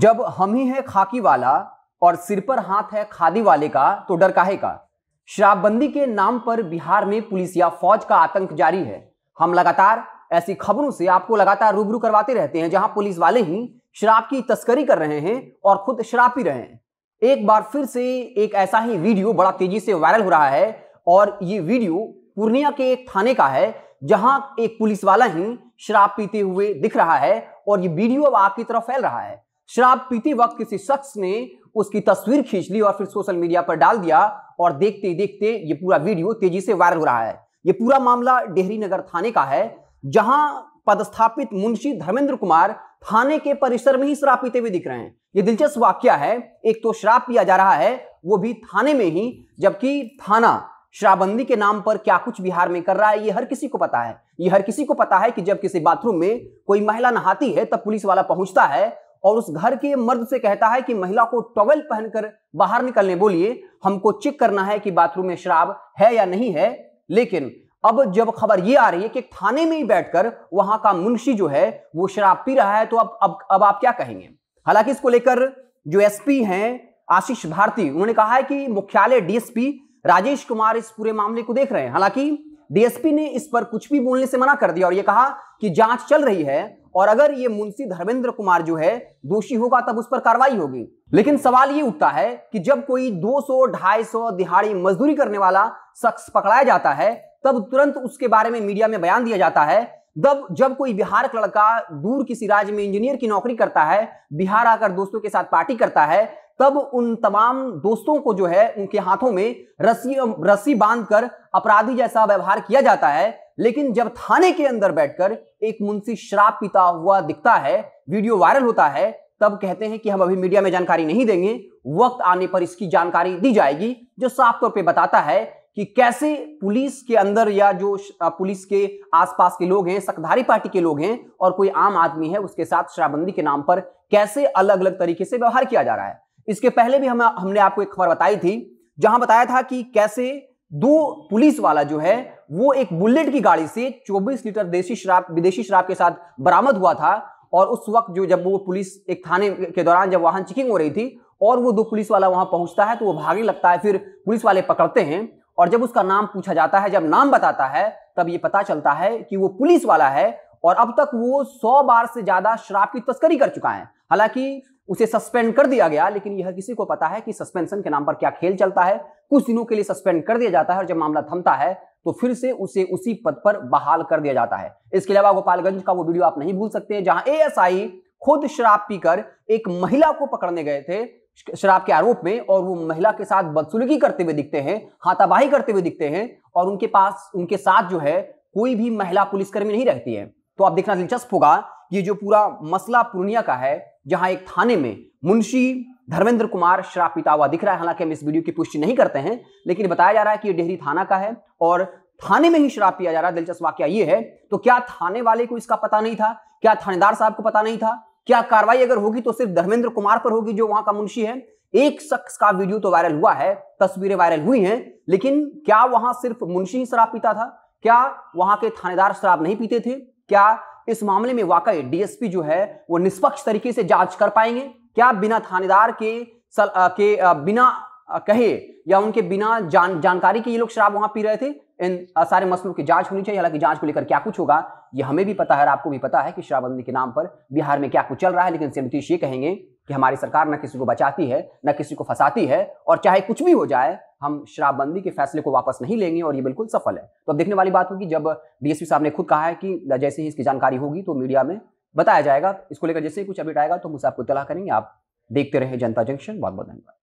जब हम ही है खाकी वाला और सिर पर हाथ है खादी वाले का तो डर काहे का शराबबंदी के नाम पर बिहार में पुलिस या फौज का आतंक जारी है हम लगातार ऐसी खबरों से आपको लगातार रूबरू करवाते रहते हैं जहां पुलिस वाले ही शराब की तस्करी कर रहे हैं और खुद शराब पी रहे हैं एक बार फिर से एक ऐसा ही वीडियो बड़ा तेजी से वायरल हो रहा है और ये वीडियो पूर्णिया के एक थाने का है जहां एक पुलिस वाला ही शराब पीते हुए दिख रहा है और ये वीडियो अब आपकी तरफ फैल रहा है शराब पीते वक्त किसी शख्स ने उसकी तस्वीर खींच ली और फिर सोशल मीडिया पर डाल दिया और देखते ही देखते ये पूरा वीडियो तेजी से वायरल हो रहा है ये पूरा मामला डेहरी नगर थाने का है जहां पदस्थापित मुंशी धर्मेंद्र कुमार थाने के परिसर में ही शराब पीते हुए दिख रहे हैं ये दिलचस्प वाक्य है एक तो शराब पिया जा रहा है वो भी थाने में ही जबकि थाना शराबबंदी के नाम पर क्या कुछ बिहार में कर रहा है ये हर किसी को पता है ये हर किसी को पता है कि जब किसी बाथरूम में कोई महिला नहाती है तब पुलिस वाला पहुंचता है और उस घर के मर्द से कहता है कि महिला को टॉवेल पहनकर बाहर निकलने बोलिए हमको चेक करना है कि बाथरूम में शराब है या नहीं है लेकिन अब जब खबर ये आ रही है कि थाने में ही बैठकर वहां का मुंशी जो है वो शराब पी रहा है तो अब अब अब आप क्या कहेंगे हालांकि इसको लेकर जो एसपी हैं आशीष भारती उन्होंने कहा है कि मुख्यालय डीएसपी राजेश कुमार इस पूरे मामले को देख रहे हैं हालांकि डीएसपी ने इस पर कुछ भी बोलने से मना कर दिया और यह कहा कि जांच चल रही है और अगर ये मुंशी धर्मेंद्र कुमार जो है दोषी होगा तब उस पर कार्रवाई होगी लेकिन सवाल ये उठता है कि जब कोई 200 सौ दिहाड़ी मजदूरी करने वाला शख्स पकड़ाया जाता है तब तुरंत उसके बारे में मीडिया में बयान दिया जाता है तब जब कोई बिहार का लड़का दूर किसी राज्य में इंजीनियर की नौकरी करता है बिहार आकर दोस्तों के साथ पार्टी करता है तब उन तमाम दोस्तों को जो है उनके हाथों में रस्सी रस्सी बांधकर अपराधी जैसा व्यवहार किया जाता है लेकिन जब थाने के अंदर बैठकर एक मुंशी शराब पीता हुआ दिखता है वीडियो वायरल होता है तब कहते हैं कि हम अभी मीडिया में जानकारी नहीं देंगे वक्त आने पर इसकी जानकारी दी जाएगी जो साफ तौर पर बताता है कि कैसे पुलिस के अंदर या जो पुलिस के आसपास के लोग हैं सकधारी पार्टी के लोग हैं और कोई आम आदमी है उसके साथ शराबबंदी के नाम पर कैसे अलग अलग तरीके से व्यवहार किया जा रहा है इसके पहले भी हम हमने आपको एक खबर बताई थी जहां बताया था कि कैसे दो पुलिस वाला जो है वो एक बुलेट की गाड़ी से 24 लीटर देशी शराब विदेशी शराब के साथ बरामद हुआ था और उस वक्त जो जब वो पुलिस एक थाने के दौरान जब वाहन चेकिंग हो रही थी और वो दो पुलिस वाला वहां पहुंचता है तो वो भागने लगता है फिर पुलिस वाले पकड़ते हैं और जब उसका नाम पूछा जाता है जब नाम बताता है तब ये पता चलता है कि वो पुलिस वाला है और अब तक वो सौ बार से ज्यादा शराब की तस्करी कर चुका है हालांकि उसे सस्पेंड कर दिया गया लेकिन यह किसी को पता है कि सस्पेंशन के नाम पर क्या खेल चलता है कुछ दिनों के लिए सस्पेंड कर दिया जाता है और जब मामला थमता है तो फिर से उसे उसी पद पर बहाल कर दिया जाता है इसके अलावा गोपालगंज का वो वीडियो आप नहीं भूल सकते जहां एएसआई खुद शराब पीकर एक महिला को पकड़ने गए थे शराब के आरोप में और वो महिला के साथ बदसुलगी करते हुए दिखते हैं हाथाबाही करते हुए दिखते हैं और उनके पास उनके साथ जो है कोई भी महिला पुलिसकर्मी नहीं रहती है तो आप देखना दिलचस्प होगा ये जो पूरा मसला पूर्णिया का है जहां एक थाने में मुंशी धर्मेंद्र कुमार शराब पीता हुआ दिख रहा है हालांकि हम इस वीडियो की पुष्टि नहीं करते हैं लेकिन बताया जा रहा है कि ये डेहरी थाना का है और थाने में ही शराब पिया जा रहा है दिलचस्प वाक्य ये है तो क्या थाने वाले को इसका पता नहीं था क्या थानेदार साहब को पता नहीं था क्या कार्रवाई अगर होगी तो सिर्फ धर्मेंद्र कुमार पर होगी जो वहां का मुंशी है एक शख्स का वीडियो तो वायरल हुआ है तस्वीरें वायरल हुई हैं लेकिन क्या वहां सिर्फ मुंशी ही शराब पीता था क्या वहां के थानेदार शराब नहीं पीते थे क्या इस मामले में वाकई डीएसपी जो है वो निष्पक्ष तरीके से जांच कर पाएंगे क्या बिना थानेदार के सल, आ, के आ, बिना आ, कहे या उनके बिना जान जानकारी के ये लोग शराब वहां पी रहे थे इन आ, सारे मसलों की जांच होनी चाहिए हालांकि जांच को लेकर क्या कुछ होगा ये हमें भी पता है और आपको भी पता है कि शराबबंदी के नाम पर बिहार में क्या कुछ चल रहा है लेकिन सीएम नीतीश ये कहेंगे कि हमारी सरकार न किसी को बचाती है न किसी को फंसाती है और चाहे कुछ भी हो जाए हम शराबबंदी के फैसले को वापस नहीं लेंगे और ये बिल्कुल सफल है तो अब देखने वाली बात होगी जब डीएसपी साहब ने खुद कहा है कि जैसे ही इसकी जानकारी होगी तो मीडिया में बताया जाएगा इसको लेकर जैसे ही कुछ अपडेट आएगा तो हम उसे आपको इतला करेंगे आप देखते रहे जनता जंक्शन बहुत बहुत धन्यवाद